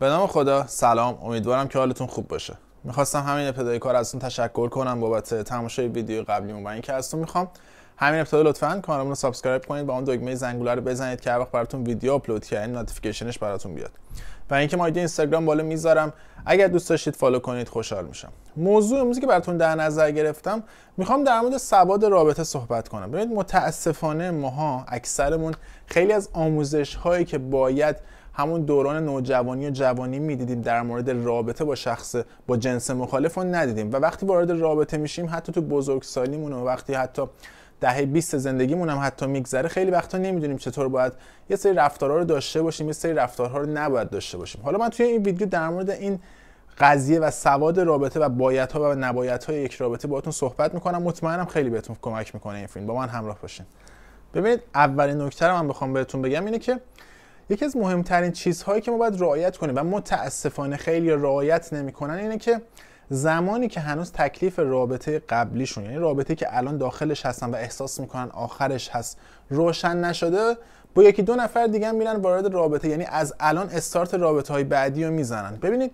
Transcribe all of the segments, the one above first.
به نام خدا سلام امیدوارم که حالتون خوب باشه میخواستم همین ابتدای کار ازتون تشکر کنم بابت تماشای ویدیو قبلی و اینکه ازتون میخوام همین ابتدا لطفا کانالمون رو سابسکرایب کنید با اون دکمه زنگوله رو بزنید که هر وقت براتون ویدیو آپلود کردین نوتیفیکیشنش براتون بیاد و اینکه ما ایده اینستاگرام بالا میذارم اگر دوست داشتید فالو کنید خوشحال میشم موضوع امروزی که براتون در نظر گرفتم میخوام در مورد سواد رابطه صحبت کنم ببینید متاسفانه ماها اکثرمون خیلی از آموزش هایی که باید همون دوران نوجوانی و جوانی میدیدیم در مورد رابطه با شخص با جنس مخالف رو ندیدیم و وقتی وارد رابطه میشیم حتی تو بزرگسالیمون و وقتی حتی دهه 20 زندگیمون هم حتی میگذره خیلی وقتا نمیدونیم چطور باید یه سری رفتارها رو داشته باشیم یه سری رفتارها رو نباید داشته باشیم حالا من توی این ویدیو در مورد این قضیه و سواد رابطه و بایدها و نبایدهای یک رابطه باهاتون صحبت میکنم مطمئنم خیلی بهتون کمک میکنه این فیلم با من همراه باشین ببینید اولین نکته رو من بخوام بهتون بگم اینه که یکی از مهمترین چیزهایی که ما باید رعایت کنیم و متاسفانه خیلی رعایت نمیکنن اینه که زمانی که هنوز تکلیف رابطه قبلیشون یعنی رابطه که الان داخلش هستن و احساس میکنن آخرش هست روشن نشده با یکی دو نفر دیگه میرن وارد رابطه یعنی از الان استارت رابطه های بعدی رو میزنن ببینید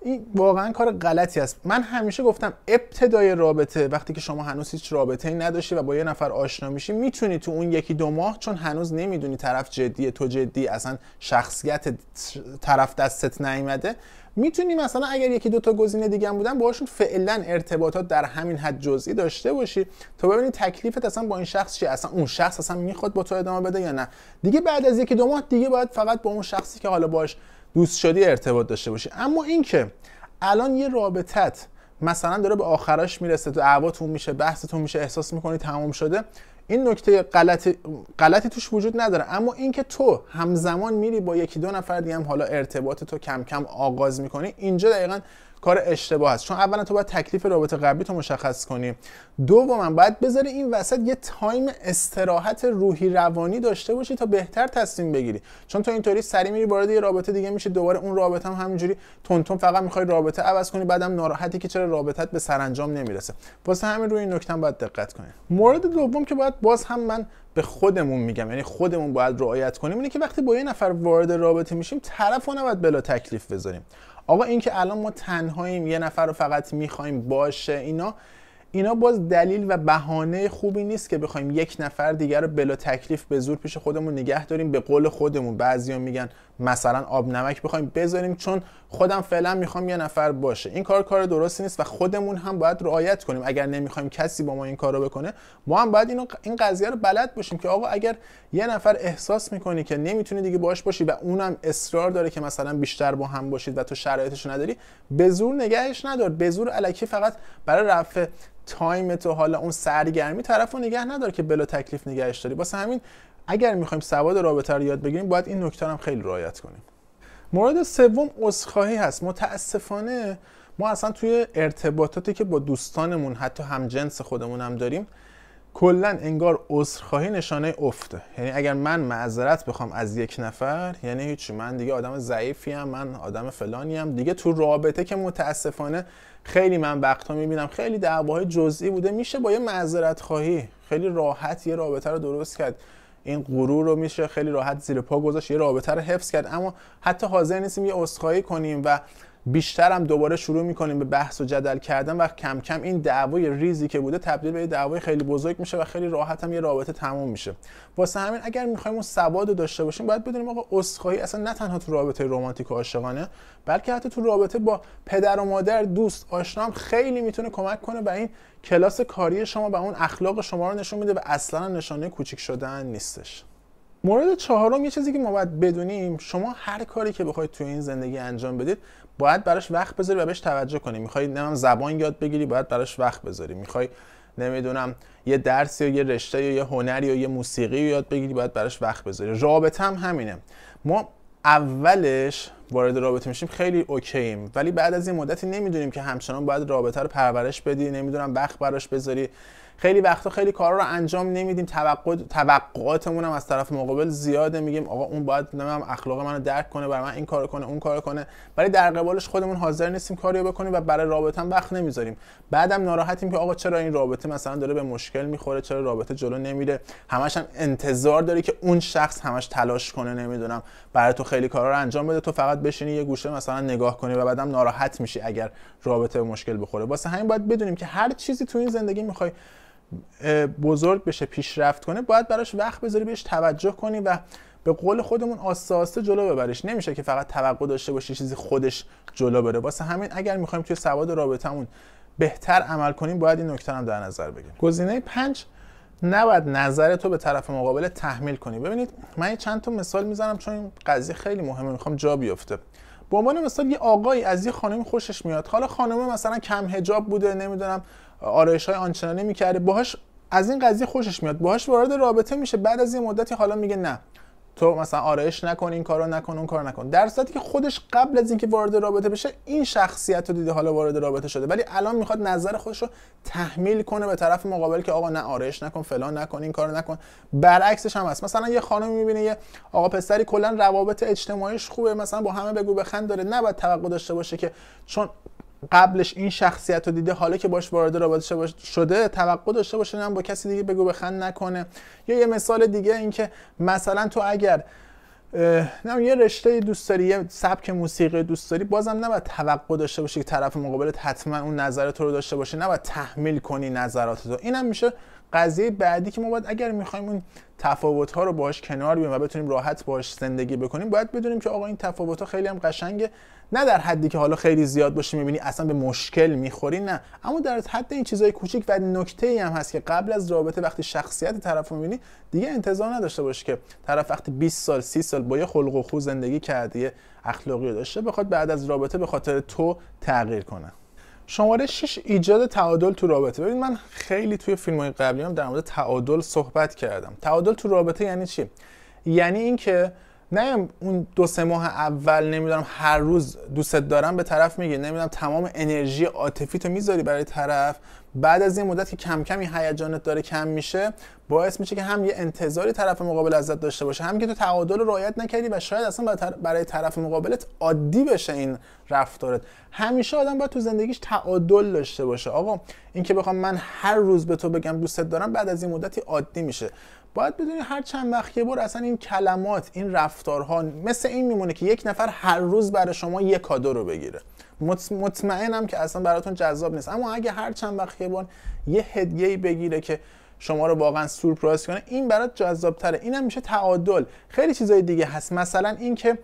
این واقعا کار غلطی است من همیشه گفتم ابتدای رابطه وقتی که شما هنوز هیچ رابطه ای نداشتی و با یه نفر آشنا میشی میتونی تو اون یکی دو ماه چون هنوز نمیدونی طرف جدیه تو جدی اصلا شخصیت طرف دستت نیامده میتونی مثلا اگر یکی دو تا گزینه دیگه هم بودن باهاشون فعلا ارتباطات در همین حد جزئی داشته باشی تا ببینی تکلیفت اصلا با این شخص چیه اصلا اون شخص اصلا میخواد با تو ادامه بده یا نه دیگه بعد از یکی دو ماه دیگه باید فقط با اون شخصی که حالا باش دوست شدی ارتباط داشته باشی اما اینکه الان یه رابطت مثلا داره به آخرش میرسه تو دعواتون میشه بحثتون میشه احساس میکنی تمام شده این نکته غلطی غلطی توش وجود نداره اما اینکه تو همزمان میری با یکی دو نفر دیگه هم حالا ارتباط تو کم کم آغاز میکنی اینجا دقیقا کار اشتباه است چون اولا تو باید تکلیف رابطه قبلی تو مشخص کنی دوما باید بذاری این وسط یه تایم استراحت روحی روانی داشته باشی تا بهتر تصمیم بگیری چون تو اینطوری سری میری وارد یه رابطه دیگه میشه دوباره اون رابطه هم همینجوری تون فقط میخوای رابطه عوض کنی بعدم ناراحتی که چرا رابطت به سرانجام نمیرسه واسه همین روی این نکته باید دقت کنی مورد دوم که باید باز هم من به خودمون میگم یعنی خودمون باید رعایت کنیم اینه که وقتی با یه نفر وارد رابطه میشیم طرف نباید بلا تکلیف بذاریم آقا اینکه الان ما تنهاییم یه نفر رو فقط میخوایم باشه اینا اینا باز دلیل و بهانه خوبی نیست که بخوایم یک نفر دیگر رو بلا تکلیف به زور پیش خودمون نگه داریم به قول خودمون بعضیا میگن مثلا آب نمک بخوایم بذاریم چون خودم فعلا میخوام یه نفر باشه این کار کار درستی نیست و خودمون هم باید رعایت کنیم اگر نمیخوایم کسی با ما این کار رو بکنه ما هم باید اینو این قضیه رو بلد باشیم که آقا اگر یه نفر احساس میکنی که نمیتونی دیگه باش باشی و اونم اصرار داره که مثلا بیشتر با هم باشید و تو شرایطش نداری به زور نگهش ندار به زور الکی فقط برای رفع تایم تو حالا اون سرگرمی طرف رو نگه ندار که بلا تکلیف نگهش داری واسه همین اگر میخوایم سواد رابطه رو یاد بگیریم باید این نکته هم خیلی رعایت کنیم مورد سوم عذرخواهی هست متاسفانه ما اصلا توی ارتباطاتی که با دوستانمون حتی همجنس خودمون هم داریم کلا انگار عذرخواهی نشانه افته یعنی اگر من معذرت بخوام از یک نفر یعنی هیچی من دیگه آدم ضعیفی من آدم فلانی ام دیگه تو رابطه که متاسفانه خیلی من وقتا میبینم خیلی دعواهای جزئی بوده میشه با یه معذرت خواهی خیلی راحت یه رابطه رو درست کرد این غرور رو میشه خیلی راحت زیر پا گذاشت یه رابطه رو حفظ کرد اما حتی حاضر نیستیم یه اسخایی کنیم و بیشتر هم دوباره شروع میکنیم به بحث و جدل کردن و کم کم این دعوای ریزی که بوده تبدیل به یه دعوای خیلی بزرگ میشه و خیلی راحت هم یه رابطه تموم میشه واسه همین اگر میخوایم اون سواد داشته باشیم باید بدونیم آقا اسخایی اصلا نه تنها تو رابطه رمانتیک و عاشقانه بلکه حتی تو رابطه با پدر و مادر دوست آشنا هم خیلی میتونه کمک کنه و این کلاس کاری شما و اون اخلاق شما رو نشون میده و اصلا نشانه کوچیک شدن نیستش مورد چهارم یه چیزی که ما باید بدونیم شما هر کاری که بخواید توی این زندگی انجام بدید باید براش وقت بذاری و بهش توجه کنی میخوای نمیدونم زبان یاد بگیری باید براش وقت بذاری میخوای نمیدونم یه درسی یا یه رشته یا یه هنری یا یه موسیقی یاد بگیری باید براش وقت بذاری رابطه هم همینه ما اولش وارد رابطه میشیم خیلی اوکییم ولی بعد از این مدتی نمیدونیم که همچنان باید رابطه رو پرورش بدی نمیدونم وقت براش بذاری خیلی وقتا خیلی کارا رو انجام نمیدیم توقع توقعاتمون هم از طرف مقابل زیاده میگیم آقا اون باید نمیدونم اخلاق منو درک کنه برای من این کارو کنه اون کارو کنه ولی در قبالش خودمون حاضر نیستیم کاریو بکنیم و برای رابطه هم وقت نمیذاریم بعدم ناراحتیم که آقا چرا این رابطه مثلا داره به مشکل میخوره چرا رابطه جلو نمیره همش هم انتظار داری که اون شخص همش تلاش کنه نمیدونم برای تو خیلی کارا رو انجام بده تو فقط بشینی یه گوشه مثلا نگاه کنی و بعدم ناراحت میشی اگر رابطه به مشکل بخوره واسه همین باید بدونیم که هر چیزی تو این زندگی میخوای بزرگ بشه پیشرفت کنه باید براش وقت بذاری بهش توجه کنی و به قول خودمون آسته آسته جلو ببریش نمیشه که فقط توقع داشته باشی چیزی خودش جلو بره واسه همین اگر میخوایم توی سواد رابطمون بهتر عمل کنیم باید این نکته هم در نظر بگیریم گزینه 5 نباید نظر تو به طرف مقابل تحمیل کنی ببینید من چند تا مثال میزنم چون این قضیه خیلی مهمه میخوام جا بیفته به عنوان مثلا یه آقایی از یه خانمی خوشش میاد حالا خانمه مثلا کم هجاب بوده نمیدونم آرایش های آنچنانی میکرده باهاش از این قضیه خوشش میاد باهاش وارد رابطه میشه بعد از یه مدتی حالا میگه نه تو مثلا آرایش نکن این کارو نکن اون کار نکن در صورتی که خودش قبل از اینکه وارد رابطه بشه این شخصیت رو دیده حالا وارد رابطه شده ولی الان میخواد نظر خودش رو تحمیل کنه به طرف مقابل که آقا نه آرایش نکن فلان نکن این کارو نکن برعکسش هم هست مثلا یه خانم میبینه یه آقا پسری کلا روابط اجتماعیش خوبه مثلا با همه بگو بخند داره بعد توقع داشته باشه که چون قبلش این شخصیت رو دیده حالا که باش وارد رابطه شده توقع داشته باشه نه با کسی دیگه بگو بخند نکنه یا یه مثال دیگه اینکه مثلا تو اگر نه یه رشته دوست داری یه سبک موسیقی دوست داری بازم نباید توقع داشته باشی که طرف مقابلت حتما اون نظر تو رو داشته باشه نباید تحمیل کنی نظرات تو اینم میشه قضیه بعدی که ما باید اگر میخوایم اون تفاوت ها رو باش کنار بیایم و بتونیم راحت باش زندگی بکنیم باید بدونیم که آقا این تفاوت ها خیلی هم قشنگه نه در حدی که حالا خیلی زیاد باشه میبینی اصلا به مشکل میخوری نه اما در حد این چیزای کوچیک و نکته ای هم هست که قبل از رابطه وقتی شخصیت طرف رو میبینی دیگه انتظار نداشته باشه که طرف وقتی 20 سال 30 سال با یه خلق و خو زندگی کرده اخلاقی داشته بخواد بعد از رابطه به خاطر تو تغییر کنه شماره 6 ایجاد تعادل تو رابطه ببینید من خیلی توی فیلم های قبلی هم در مورد تعادل صحبت کردم تعادل تو رابطه یعنی چی یعنی اینکه نه اون دو سه ماه اول نمیدونم هر روز دوستت دارم به طرف میگی نمیدونم تمام انرژی عاطفی تو میذاری برای طرف بعد از این مدت که کم کم این هیجانت داره کم میشه باعث میشه که هم یه انتظاری طرف مقابل ازت داشته باشه هم که تو تعادل رو رعایت نکردی و شاید اصلا برای طرف مقابلت عادی بشه این رفتارت همیشه آدم باید تو زندگیش تعادل داشته باشه آقا اینکه بخوام من هر روز به تو بگم دوستت دارم بعد از این مدتی عادی میشه باید بدونی هر چند وقت یه بار اصلا این کلمات این رفتارها مثل این میمونه که یک نفر هر روز برای شما یک کادو رو بگیره مطمئنم که اصلا براتون جذاب نیست اما اگه هر چند وقت یه بار یه هدیه بگیره که شما رو واقعا سورپرایز کنه این برات جذاب تره اینم میشه تعادل خیلی چیزای دیگه هست مثلا اینکه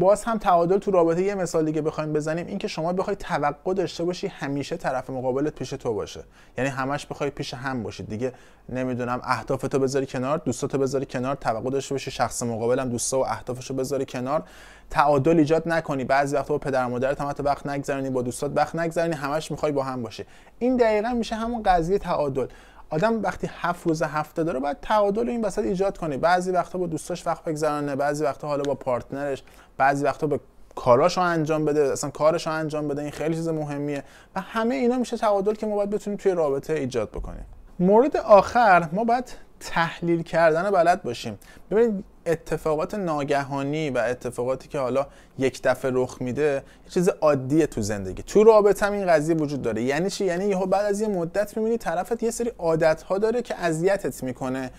باز هم تعادل تو رابطه یه مثال دیگه بخوایم بزنیم اینکه شما بخوای توقع داشته باشی همیشه طرف مقابلت پیش تو باشه یعنی همش بخوای پیش هم باشید دیگه نمیدونم اهدافتو بذاری کنار دوستاتو بذاری کنار توقع داشته باشی شخص مقابلم دوستا و اهدافشو بذاری کنار تعادل ایجاد نکنی بعضی وقتا با پدر مادرت هم حتی وقت نگذرونی با دوستات وقت نگذرونی همش میخوای با هم باشی این دقیقا میشه همون قضیه تعادل آدم وقتی هفت روز هفته داره باید تعادل این وسط ایجاد کنه بعضی وقتا با دوستاش وقت بگذرانه بعضی وقتا حالا با پارتنرش بعضی وقتا به کاراش رو انجام بده اصلا کارش رو انجام بده این خیلی چیز مهمیه و همه اینا میشه تعادل که ما باید بتونیم توی رابطه ایجاد بکنیم مورد آخر ما باید تحلیل کردن بلد باشیم ببینید اتفاقات ناگهانی و اتفاقاتی که حالا یک دفعه رخ میده یه چیز عادیه تو زندگی تو رابطه هم این قضیه وجود داره یعنی چی یعنی یهو بعد از یه مدت میبینی طرفت یه سری عادت ها داره که اذیتت میکنه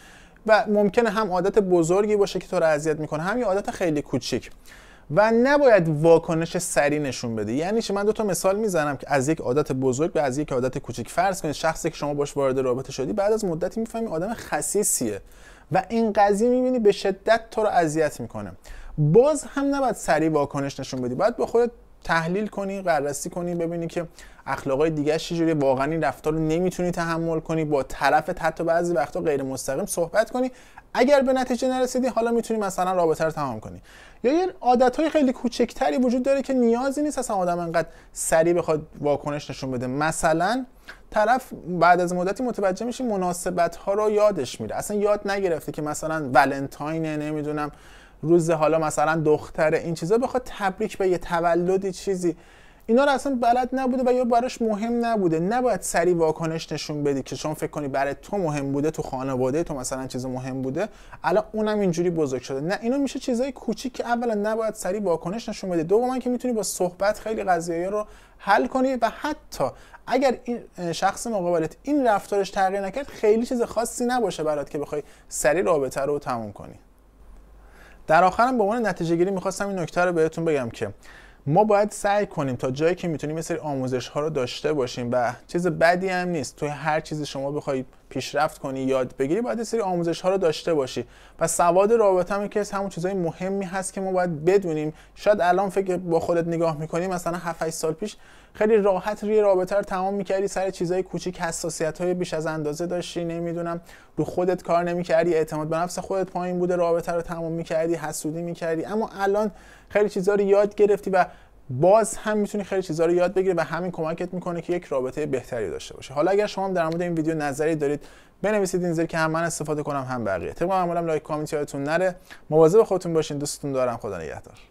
و ممکنه هم عادت بزرگی باشه که تو رو اذیت میکنه هم یه عادت خیلی کوچیک و نباید واکنش سری نشون بده یعنی چه من دو تا مثال میزنم که از یک عادت بزرگ به از یک عادت کوچک فرض کنید شخصی که شما باش وارد رابطه شدی بعد از مدتی میفهمی آدم خسیسیه و این قضیه میبینی به شدت تو رو اذیت میکنه باز هم نباید سریع واکنش نشون بدی باید به خودت تحلیل کنی بررسی کنی ببینی که اخلاقای دیگه چجوری واقعا این رفتار رو نمیتونی تحمل کنی با طرف حتی بعضی وقتا غیر مستقیم صحبت کنی اگر به نتیجه نرسیدی حالا میتونی مثلا رابطه رو تمام کنی یا یه عادت های خیلی کوچکتری وجود داره که نیازی نیست اصلا آدم انقدر سریع بخواد واکنش نشون بده مثلا طرف بعد از مدتی متوجه میشه مناسبت ها رو یادش میره اصلا یاد نگرفته که مثلا ولنتاین نمیدونم روز حالا مثلا دختر این چیزا بخواد تبریک به یه تولدی چیزی اینا رو اصلا بلد نبوده و یا براش مهم نبوده نباید سری واکنش نشون بدی که چون فکر کنی برای تو مهم بوده تو خانواده تو مثلا چیز مهم بوده الان اونم اینجوری بزرگ شده نه اینا میشه چیزای کوچیک که اولا نباید سری واکنش نشون بده دوما که میتونی با صحبت خیلی قضیه رو حل کنی و حتی اگر این شخص مقابلت این رفتارش تغییر نکرد خیلی چیز خاصی نباشه برات که بخوای سری رابطه رو تموم کنی در آخرم به عنوان نتیجه گیری میخواستم این نکته رو بهتون بگم که ما باید سعی کنیم تا جایی که میتونیم یه سری آموزش ها رو داشته باشیم و چیز بدی هم نیست توی هر چیزی شما بخواید پیشرفت کنی یاد بگیری باید سری آموزش ها رو داشته باشی و سواد رابطه هم همون چیزای مهمی هست که ما باید بدونیم شاید الان فکر با خودت نگاه میکنی مثلا 7 سال پیش خیلی راحت روی رابطه رو تمام میکردی سر چیزهای کوچیک حساسیت های بیش از اندازه داشتی نمیدونم رو خودت کار نمیکردی اعتماد به نفس خودت پایین بوده رابطه رو تمام میکردی حسودی میکردی اما الان خیلی چیزها رو یاد گرفتی و باز هم میتونی خیلی چیزها رو یاد بگیری و همین کمکت میکنه که یک رابطه بهتری داشته باشه حالا اگر شما در مورد این ویدیو نظری دارید بنویسید این زیر که هم من استفاده کنم هم بقیه طبق معمولم لایک کامنت یادتون نره مواظب خودتون باشین دوستتون دارم خدا نگهدار